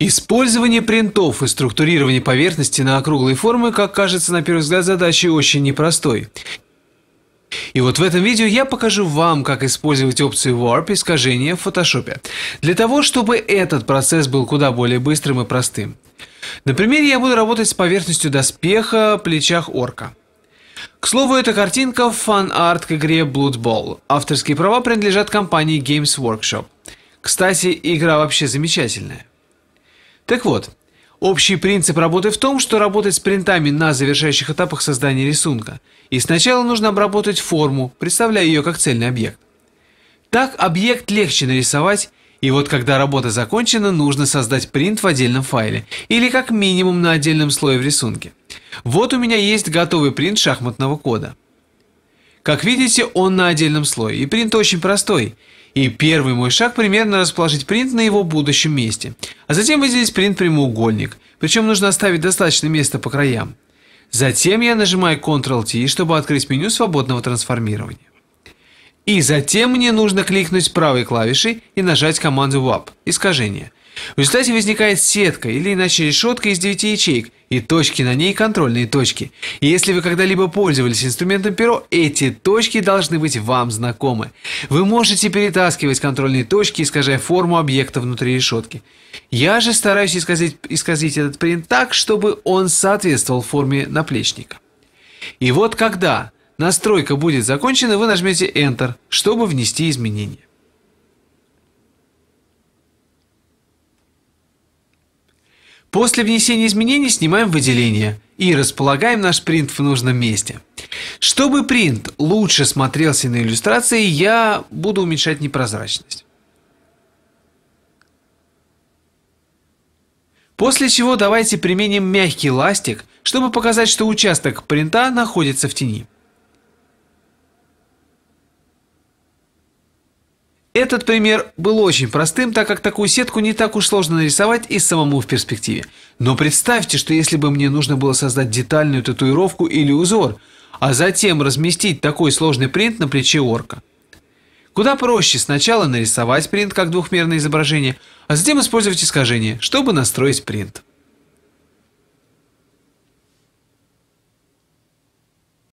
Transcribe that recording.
Использование принтов и структурирование поверхности на округлые формы, как кажется на первый взгляд, задачи очень непростой. И вот в этом видео я покажу вам, как использовать опцию Warp искажения в Photoshop, для того, чтобы этот процесс был куда более быстрым и простым. Например, я буду работать с поверхностью доспеха, плечах орка. К слову, эта картинка фан-арт к игре Blood Bowl. Авторские права принадлежат компании Games Workshop. Кстати, игра вообще замечательная. Так вот, общий принцип работы в том, что работать с принтами на завершающих этапах создания рисунка. И сначала нужно обработать форму, представляя ее как цельный объект. Так объект легче нарисовать, и вот когда работа закончена, нужно создать принт в отдельном файле, или как минимум на отдельном слое в рисунке. Вот у меня есть готовый принт шахматного кода. Как видите, он на отдельном слое, и принт очень простой. И первый мой шаг примерно расположить принт на его будущем месте, а затем выделить принт прямоугольник, причем нужно оставить достаточно места по краям. Затем я нажимаю Ctrl-T, чтобы открыть меню свободного трансформирования. И затем мне нужно кликнуть правой клавишей и нажать команду WAP – искажение. В результате возникает сетка или иначе решетка из 9 ячеек, и точки на ней контрольные точки. И если вы когда-либо пользовались инструментом перо, эти точки должны быть вам знакомы. Вы можете перетаскивать контрольные точки, искажая форму объекта внутри решетки. Я же стараюсь исказить, исказить этот принт так, чтобы он соответствовал форме наплечника. И вот когда настройка будет закончена, вы нажмете Enter, чтобы внести изменения. После внесения изменений снимаем выделение и располагаем наш принт в нужном месте. Чтобы принт лучше смотрелся на иллюстрации, я буду уменьшать непрозрачность. После чего давайте применим мягкий ластик, чтобы показать, что участок принта находится в тени. Этот пример был очень простым, так как такую сетку не так уж сложно нарисовать и самому в перспективе. Но представьте, что если бы мне нужно было создать детальную татуировку или узор, а затем разместить такой сложный принт на плече орка. Куда проще сначала нарисовать принт как двухмерное изображение, а затем использовать искажение, чтобы настроить принт.